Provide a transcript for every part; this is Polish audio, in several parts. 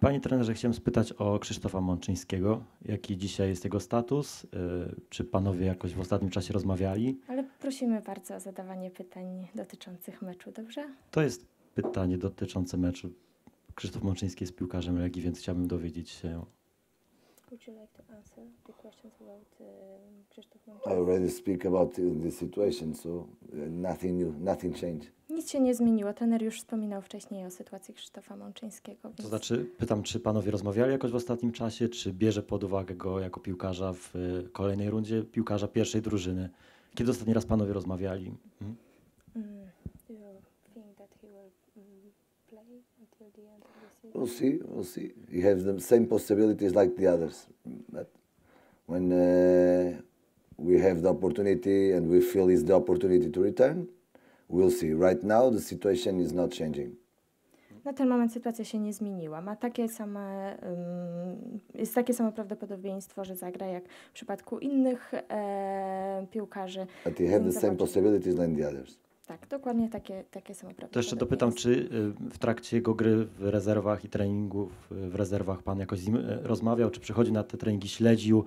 Panie trenerze, chciałem spytać o Krzysztofa Mączyńskiego. Jaki dzisiaj jest jego status? Y, czy panowie jakoś w ostatnim czasie rozmawiali? Ale prosimy bardzo o zadawanie pytań dotyczących meczu, dobrze? To jest pytanie dotyczące meczu. Krzysztof Mączyński jest piłkarzem Legii, więc chciałbym dowiedzieć się. Would you like to answer the questions about uh, Krzysztof Mączyński? I already speak about the situation, so y, nothing new, nothing changed. Nic się nie zmieniło. Trener już wspominał wcześniej o sytuacji Krzysztofa Mączyńskiego. Więc... To znaczy, pytam, czy panowie rozmawiali jakoś w ostatnim czasie, czy bierze pod uwagę go jako piłkarza w y, kolejnej rundzie, piłkarza pierwszej drużyny? Kiedy ostatni raz panowie rozmawiali? We'll see. We'll see. He has the same possibilities like the others, but when uh, we have the opportunity and we feel it's the opportunity to return, We'll see. Right now the situation is not changing. Na ten moment sytuacja się nie zmieniła. Ma takie same, jest takie samo prawdopodobieństwo, że zagra jak w przypadku innych e, piłkarzy. But the same possibilities than the others tak, dokładnie takie, takie są prawidłowe. To jeszcze dopytam, czy y, w trakcie jego gry w rezerwach i treningów y, w rezerwach pan jakoś z nim y, rozmawiał, czy przychodzi na te treningi, śledził,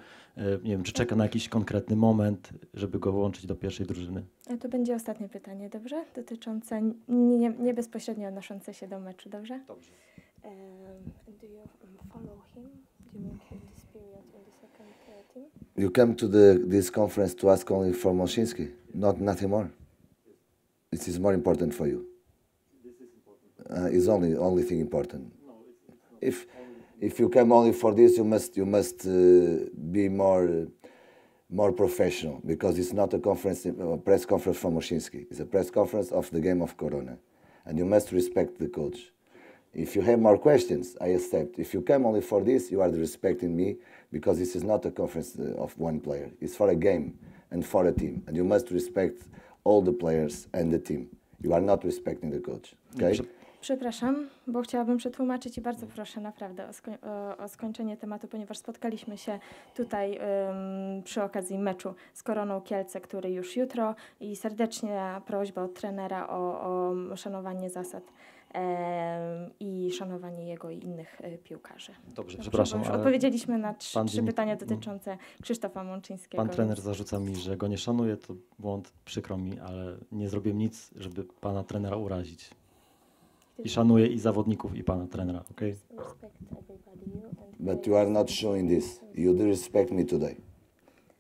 nie wiem, czy czeka na jakiś konkretny moment, żeby go włączyć do pierwszej drużyny? A e, to będzie ostatnie pytanie, dobrze? Dotyczące nie, nie bezpośrednio odnoszące się do meczu, dobrze? Dobrze. Um, do you um, follow him during this period in the second uh, team? You came to the, this conference to ask only for Moshinsky, not nothing more. This is more important for you. This is important. Uh, it's only only thing important. No, it's, it's if if you come only for this, you must you must uh, be more uh, more professional because it's not a conference uh, a press conference from Oshinsky. It's a press conference of the game of Corona, and you must respect the coach. If you have more questions, I accept. If you come only for this, you are respecting me because this is not a conference uh, of one player. It's for a game and for a team, and you must respect all the players and the team. You are not respecting the coach. Okay? Przepraszam, bo chciałabym przetłumaczyć i bardzo proszę naprawdę o, o, skończenie tematu, ponieważ spotkaliśmy się tutaj przy okazji meczu z Koroną Kielce, który już jutro i serdecznie prośba od trenera o, o szanowanie zasad i szanowanie jego i innych e, piłkarzy. Dobrze, no, przepraszam. Już odpowiedzieliśmy na trzy, trzy pytania no. dotyczące Krzysztofa Mączyńskiego. Pan trener zarzuca mi, że go nie szanuje, to błąd, przykro mi, ale nie zrobię nic, żeby pana trenera urazić. I szanuję i zawodników, i pana trenera, ok? But you are not showing this. You do me today.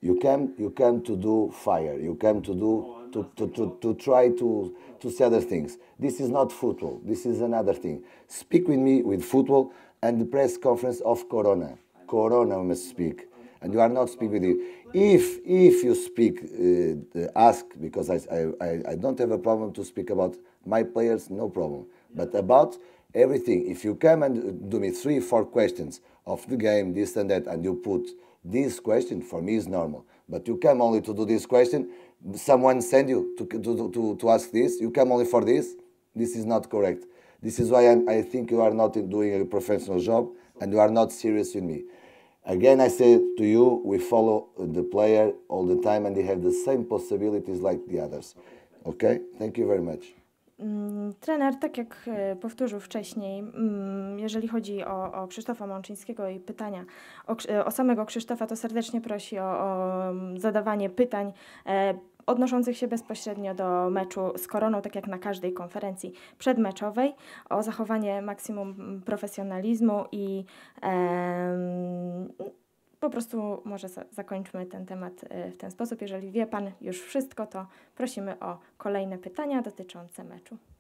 You came, you came to do fire. You came to do to, to, to, to try to, to see other things. This is not football, this is another thing. Speak with me with football and the press conference of Corona. Corona must speak. And you are not speaking with you. If, if you speak, uh, ask, because I, I, I don't have a problem to speak about my players, no problem. But about everything, if you come and do me three, four questions of the game, this and that, and you put this question, for me is normal. But you come only to do this question, someone send you to, to, to, to ask this, you come only for this, this is not correct. This is why I'm, I think you are not doing a professional job and you are not serious with me. Again, I say to you, we follow the player all the time and they have the same possibilities like the others. Okay? Thank you very much. Mm, trener, tak jak e, powtórzył wcześniej, mm, jeżeli chodzi o, o Krzysztofa Mączyńskiego i pytania o, o samego Krzysztofa, to serdecznie prosi o, o mm, zadawanie pytań e, odnoszących się bezpośrednio do meczu z Koroną, tak jak na każdej konferencji przedmeczowej, o zachowanie maksimum profesjonalizmu i po prostu może zakończmy ten temat e, w ten sposób. Jeżeli wie Pan już wszystko, to prosimy o kolejne pytania dotyczące meczu.